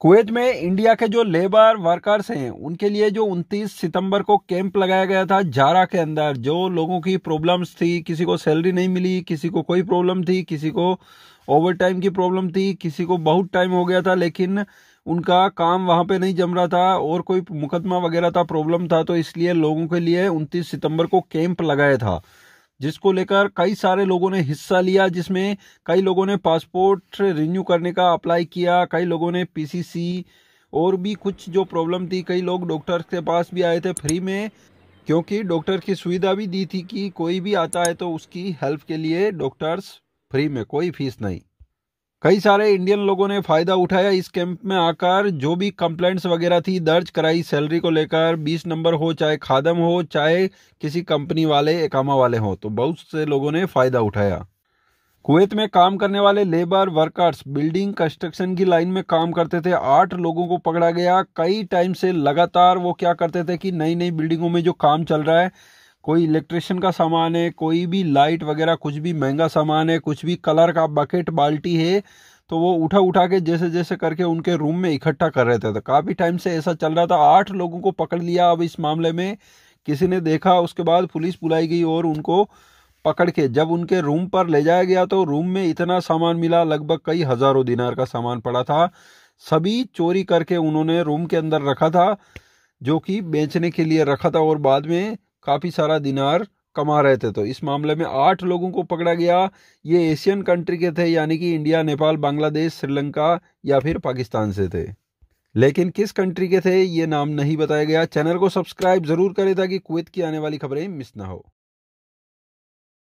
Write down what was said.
Kuwait में India के जो लेबर वर्कर्स हैं उनके लिए जो 29 सितंबर को कैंप लगाया गया था जारा के अंदर जो लोगों की प्रॉब्लम्स थी किसी को सैलरी नहीं मिली किसी को कोई प्रॉब्लम थी किसी को ओवर टाइम की प्रॉब्लम थी किसी को बहुत टाइम हो गया था लेकिन उनका काम वहां पे नहीं जम रहा था और कोई मुकदमा वगैरह था प्रॉब्लम था तो इसलिए लोगों के लिए उनतीस सितंबर को कैंप लगाया था जिसको लेकर कई सारे लोगों ने हिस्सा लिया जिसमें कई लोगों ने पासपोर्ट रिन्यू करने का अप्लाई किया कई लोगों ने पीसीसी और भी कुछ जो प्रॉब्लम थी कई लोग डॉक्टर के पास भी आए थे फ्री में क्योंकि डॉक्टर की सुविधा भी दी थी कि कोई भी आता है तो उसकी हेल्प के लिए डॉक्टर्स फ्री में कोई फीस नहीं कई सारे इंडियन लोगों ने फायदा उठाया इस कैंप में आकर जो भी कंप्लेंट्स वगैरह थी दर्ज कराई सैलरी को लेकर 20 नंबर हो चाहे खादम हो चाहे किसी कंपनी वाले एकामा वाले हो तो बहुत से लोगों ने फायदा उठाया कुवैत में काम करने वाले लेबर वर्कर्स बिल्डिंग कंस्ट्रक्शन की लाइन में काम करते थे आठ लोगों को पकड़ा गया कई टाइम से लगातार वो क्या करते थे कि नई नई बिल्डिंगों में जो काम चल रहा है कोई इलेक्ट्रिशियन का सामान है कोई भी लाइट वगैरह कुछ भी महंगा सामान है कुछ भी कलर का बकेट बाल्टी है तो वो उठा उठा के जैसे जैसे करके उनके रूम में इकट्ठा कर रहे थे तो काफ़ी टाइम से ऐसा चल रहा था आठ लोगों को पकड़ लिया अब इस मामले में किसी ने देखा उसके बाद पुलिस बुलाई गई और उनको पकड़ के जब उनके रूम पर ले जाया गया तो रूम में इतना सामान मिला लगभग कई हज़ारों दिनार का सामान पड़ा था सभी चोरी करके उन्होंने रूम के अंदर रखा था जो कि बेचने के लिए रखा था और बाद में काफ़ी सारा दिनार कमा रहे थे तो इस मामले में आठ लोगों को पकड़ा गया ये एशियन कंट्री के थे यानी कि इंडिया नेपाल बांग्लादेश श्रीलंका या फिर पाकिस्तान से थे लेकिन किस कंट्री के थे ये नाम नहीं बताया गया चैनल को सब्सक्राइब ज़रूर करें ताकि कुवैत की आने वाली खबरें मिस ना हो